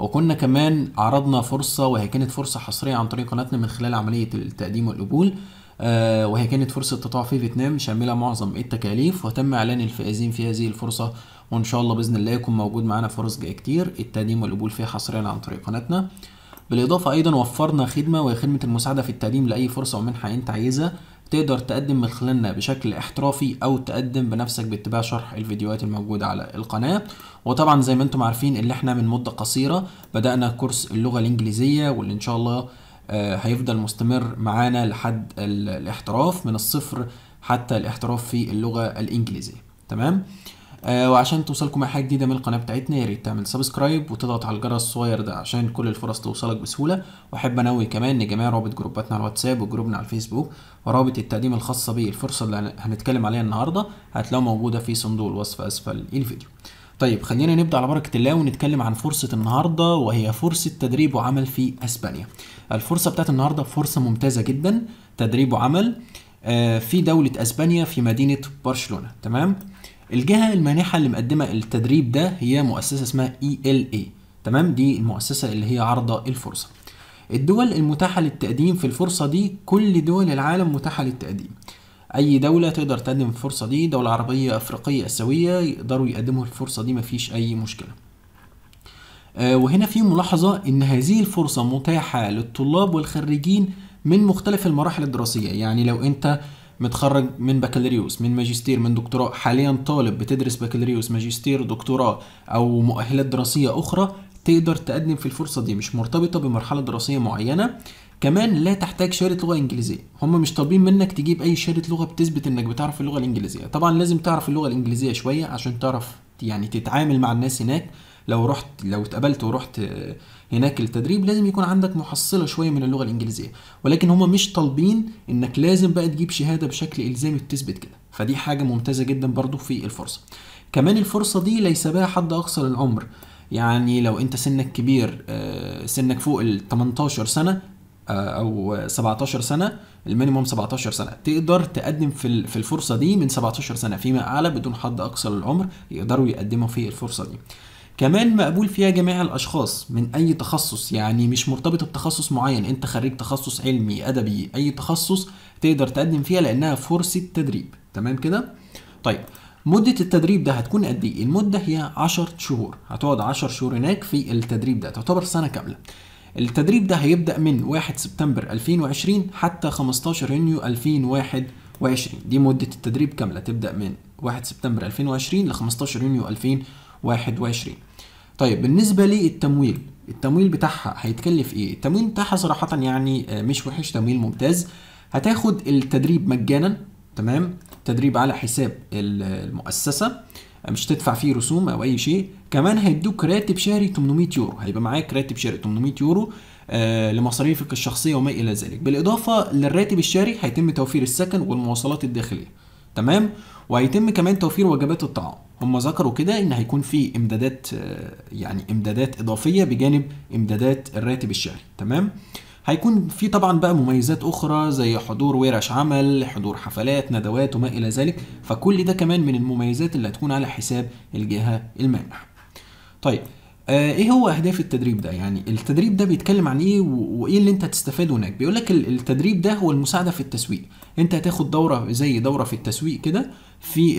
وكنا كمان عرضنا فرصة وهي كانت فرصة حصرية عن طريق قناتنا من خلال عملية التقديم والقبول آه، وهي كانت فرصة تطوع في فيتنام شاملة معظم التكاليف وتم إعلان الفائزين في هذه الفرصة وإن شاء الله بإذن الله يكون موجود معانا فرص جاية كتير التقديم والقبول فيها حصريا عن طريق قناتنا بالإضافة أيضا وفرنا خدمة وهي خدمة المساعدة في التقديم لأي فرصة ومنحة أنت عايزها تقدر تقدم من خلالنا بشكل احترافي او تقدم بنفسك باتباع شرح الفيديوهات الموجوده على القناه وطبعا زي ما انتم عارفين اللي احنا من مده قصيره بدانا كورس اللغه الانجليزيه واللي ان شاء الله آه، هيفضل مستمر معانا لحد الاحتراف من الصفر حتى الاحتراف في اللغه الانجليزيه تمام آه، وعشان توصلكم اي حاجه جديده من القناه بتاعتنا يا ريت تعمل سبسكرايب وتضغط على الجرس الصغير ده عشان كل الفرص توصلك بسهوله واحب انوي كمان ان جميع رابط جروباتنا على الواتساب وجروبنا على الفيسبوك ورابط التقديم الخاصه بيه الفرصه اللي هنتكلم عليها النهارده هتلاقوها موجوده في صندوق الوصف اسفل الفيديو طيب خلينا نبدا على بركه الله ونتكلم عن فرصه النهارده وهي فرصه تدريب وعمل في اسبانيا الفرصه بتاعت النهارده فرصه ممتازه جدا تدريب وعمل آه، في دولة اسبانيا في مدينة برشلونة تمام الجهه المانحه اللي مقدمه التدريب ده هي مؤسسه اسمها اي ال اي تمام دي المؤسسه اللي هي عارضه الفرصه الدول المتاحه للتقديم في الفرصه دي كل دول العالم متاحه للتقديم اي دوله تقدر تقدم الفرصه دي دوله عربيه افريقيه اسيويه يقدروا يقدموا الفرصه دي مفيش اي مشكله آه، وهنا في ملاحظه ان هذه الفرصه متاحه للطلاب والخريجين من مختلف المراحل الدراسيه يعني لو انت متخرج من بكالوريوس من ماجستير من دكتوراه حاليا طالب بتدرس بكالوريوس ماجستير دكتوراه او مؤهلات دراسيه اخرى تقدر تقدم في الفرصه دي مش مرتبطه بمرحله دراسيه معينه كمان لا تحتاج شهاده لغه انجليزيه هم مش طالبين منك تجيب اي شهاده لغه بتثبت انك بتعرف اللغه الانجليزيه طبعا لازم تعرف اللغه الانجليزيه شويه عشان تعرف يعني تتعامل مع الناس هناك لو رحت لو اتقبلت ورحت هناك التدريب لازم يكون عندك محصله شويه من اللغه الانجليزيه ولكن هم مش طالبين انك لازم بقى تجيب شهاده بشكل الزامي تثبت كده فدي حاجه ممتازه جدا برضو في الفرصه كمان الفرصه دي ليس بها حد اقصى للعمر يعني لو انت سنك كبير آه، سنك فوق ال 18 سنه آه، او 17 سنه المينيموم 17 سنه تقدر تقدم في في الفرصه دي من 17 سنه فيما اعلى بدون حد اقصى للعمر يقدروا يقدموا في الفرصه دي كمان مقبول فيها جميع الاشخاص من اي تخصص يعني مش مرتبطه بتخصص معين انت خريج تخصص علمي ادبي اي تخصص تقدر تقدم فيها لانها فرصه تدريب تمام كده طيب مدة التدريب ده هتكون قد ايه؟ المدة هي 10 شهور، هتقعد 10 شهور هناك في التدريب ده، تعتبر سنة كاملة. التدريب ده هيبدأ من 1 سبتمبر 2020 حتى 15 يونيو 2021 دي مدة التدريب كاملة تبدأ من 1 سبتمبر 2020 ل 15 يونيو 2021 طيب بالنسبه للتمويل التمويل بتاعها هيتكلف ايه التمويل بتاعها صراحه يعني آه، مش وحش تمويل ممتاز هتاخد التدريب مجانا تمام تدريب على حساب المؤسسه مش تدفع فيه رسوم او اي شيء كمان هيدوك راتب شهري 800 يورو هيبقى معاك راتب شهري 800 يورو آه، لمصاريفك الشخصيه وما الى ذلك بالاضافه للراتب الشهري هيتم توفير السكن والمواصلات الداخليه تمام وهيتم كمان توفير وجبات الطعام هم ذكروا كده ان هيكون في امدادات آه، يعني امدادات اضافيه بجانب امدادات الراتب الشهري تمام هيكون في طبعا بقى مميزات اخرى زي حضور ورش عمل حضور حفلات ندوات وما الى ذلك فكل ده كمان من المميزات اللي هتكون على حساب الجهه المانحه طيب آه، ايه هو اهداف التدريب ده يعني التدريب ده بيتكلم عن ايه وايه اللي انت تستفاده هناك بيقول لك التدريب ده هو المساعده في التسويق انت هتاخد دوره زي دوره في التسويق كده في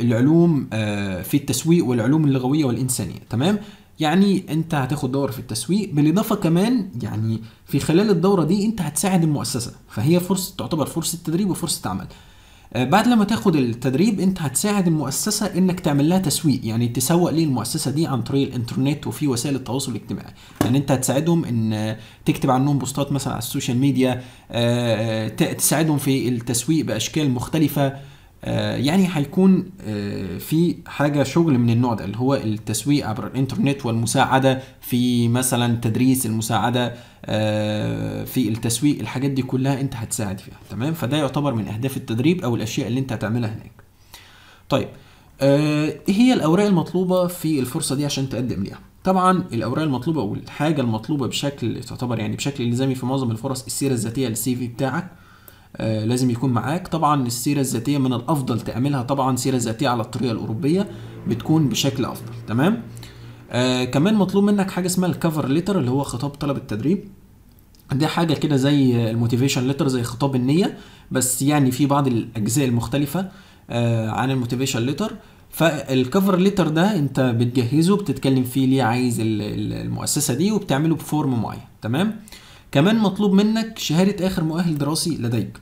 العلوم آه، في التسويق والعلوم اللغويه والانسانيه تمام يعني انت هتاخد دوره في التسويق بالاضافه كمان يعني في خلال الدوره دي انت هتساعد المؤسسه فهي فرصه تعتبر فرصه تدريب وفرصه عمل آه، بعد لما تاخد التدريب انت هتساعد المؤسسه انك تعمل لها تسويق يعني تسوق ليه المؤسسه دي عن طريق الانترنت وفي وسائل التواصل الاجتماعي يعني انت هتساعدهم ان تكتب عنهم بوستات مثلا على السوشيال ميديا آه، آه، تساعدهم في التسويق باشكال مختلفه آه، يعني هيكون آه، في حاجه شغل من النوع ده اللي هو التسويق عبر الانترنت والمساعده في مثلا تدريس المساعده آه، في التسويق الحاجات دي كلها انت هتساعد فيها تمام فده يعتبر من اهداف التدريب او الاشياء اللي انت هتعملها هناك طيب ايه هي الاوراق المطلوبه في الفرصه دي عشان تقدم ليها طبعا الاوراق المطلوبه او الحاجه المطلوبه بشكل تعتبر يعني بشكل الزامي في معظم الفرص السيره الذاتيه للسي في بتاعك آه، لازم يكون معاك طبعا السيرة الذاتية من الأفضل تعملها طبعا سيرة ذاتية على الطريقة الأوروبية بتكون بشكل أفضل تمام آه كمان مطلوب منك حاجة اسمها الكفر ليتر اللي هو خطاب طلب التدريب دي حاجة كده زي الموتيفيشن ليتر زي خطاب النية بس يعني في بعض الأجزاء المختلفة آه عن الموتيفيشن ليتر فالكفر ليتر ده انت بتجهزه بتتكلم فيه ليه عايز المؤسسة دي وبتعمله بفورم معين تمام كمان مطلوب منك شهادة آخر مؤهل دراسي لديك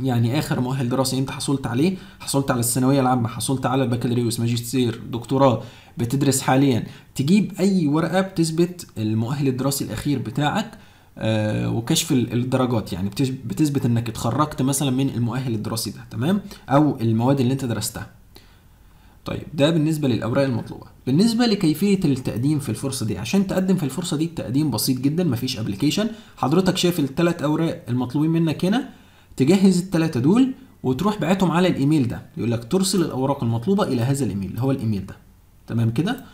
يعني اخر مؤهل دراسي انت حصلت عليه حصلت على الثانويه العامه حصلت على البكالوريوس ماجستير دكتوراه بتدرس حاليا تجيب اي ورقه بتثبت المؤهل الدراسي الاخير بتاعك آه، وكشف الدرجات يعني بتثبت انك اتخرجت مثلا من المؤهل الدراسي ده تمام او المواد اللي انت درستها طيب ده بالنسبة للأوراق المطلوبة بالنسبة لكيفية التقديم في الفرصة دي عشان تقدم في الفرصة دي التقديم بسيط جدا مفيش ابلكيشن حضرتك شايف الثلاث أوراق المطلوبين منك هنا تجهز التلاتة دول وتروح بعتهم على الايميل ده يقول لك ترسل الاوراق المطلوبه الى هذا الايميل اللي هو الايميل ده تمام كده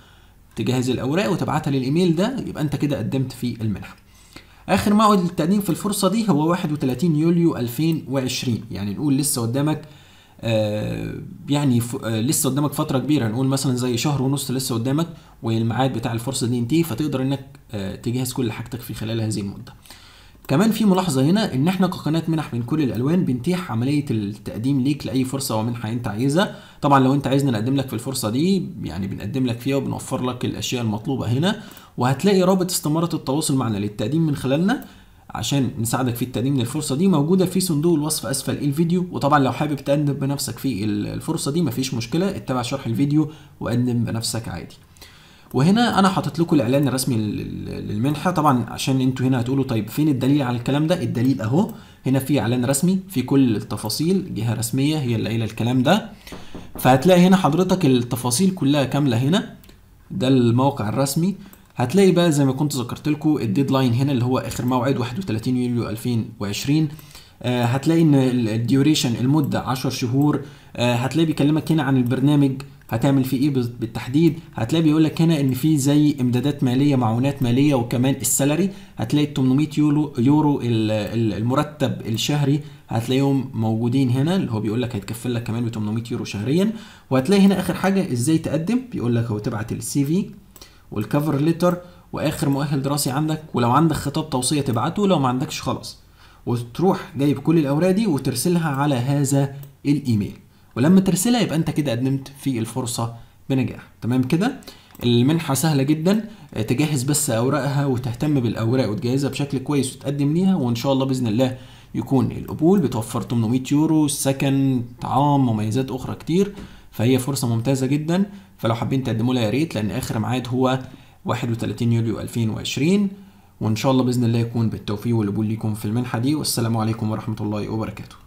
تجهز الاوراق وتبعتها للايميل ده يبقى انت كده قدمت في المنحه اخر موعد للتقديم في الفرصه دي هو 31 يوليو 2020 يعني نقول لسه قدامك آه يعني ف... آه لسه قدامك فتره كبيره نقول مثلا زي شهر ونص لسه قدامك والميعاد بتاع الفرصه دي ينتهي فتقدر انك آه تجهز كل حاجتك في خلال هذه المده كمان في ملاحظه هنا ان احنا كقناه منح من كل الالوان بنتيح عمليه التقديم ليك لاي فرصه ومنحه انت عايزها طبعا لو انت عايزنا نقدم لك في الفرصه دي يعني بنقدم لك فيها وبنوفر لك الاشياء المطلوبه هنا وهتلاقي رابط استماره التواصل معنا للتقديم من خلالنا عشان نساعدك في التقديم للفرصه دي موجوده في صندوق الوصف اسفل الفيديو وطبعا لو حابب تقدم بنفسك في الفرصه دي مفيش مشكله اتبع شرح الفيديو وقدم بنفسك عادي وهنا انا حاطط لكم الاعلان الرسمي للمنحه طبعا عشان انتوا هنا هتقولوا طيب فين الدليل على الكلام ده الدليل اهو هنا في اعلان رسمي في كل التفاصيل جهه رسميه هي اللي قايله الكلام ده فهتلاقي هنا حضرتك التفاصيل كلها كامله هنا ده الموقع الرسمي هتلاقي بقى زي ما كنت ذكرت لكم الديدلاين هنا اللي هو اخر موعد 31 يوليو 2020 آه، هتلاقي ان الديوريشن المده 10 شهور آه، هتلاقي بيكلمك هنا عن البرنامج هتعمل فيه ايه بالتحديد هتلاقي بيقول لك هنا ان في زي امدادات ماليه معونات ماليه وكمان السالري هتلاقي ال 800 يورو يورو المرتب الشهري هتلاقيهم موجودين هنا اللي هو بيقول لك هيتكفل لك كمان ب 800 يورو شهريا وهتلاقي هنا اخر حاجه ازاي تقدم بيقول لك هو تبعت السي في والكفر ليتر واخر مؤهل دراسي عندك ولو عندك خطاب توصيه تبعته لو ما عندكش خلاص وتروح جايب كل الاوراق دي وترسلها على هذا الايميل ولما ترسلها يبقى انت كده قدمت في الفرصه بنجاح تمام كده المنحه سهله جدا اه، تجهز بس اوراقها وتهتم بالاوراق وتجهزها بشكل كويس وتقدم ليها وان شاء الله باذن الله يكون القبول بتوفر 800 يورو سكن طعام مميزات اخرى كتير فهي فرصه ممتازه جدا فلو حابين تقدموا لها يا ريت لان اخر ميعاد هو 31 يوليو 2020 وان شاء الله باذن الله يكون بالتوفيق والقبول ليكم في المنحه دي والسلام عليكم ورحمه الله وبركاته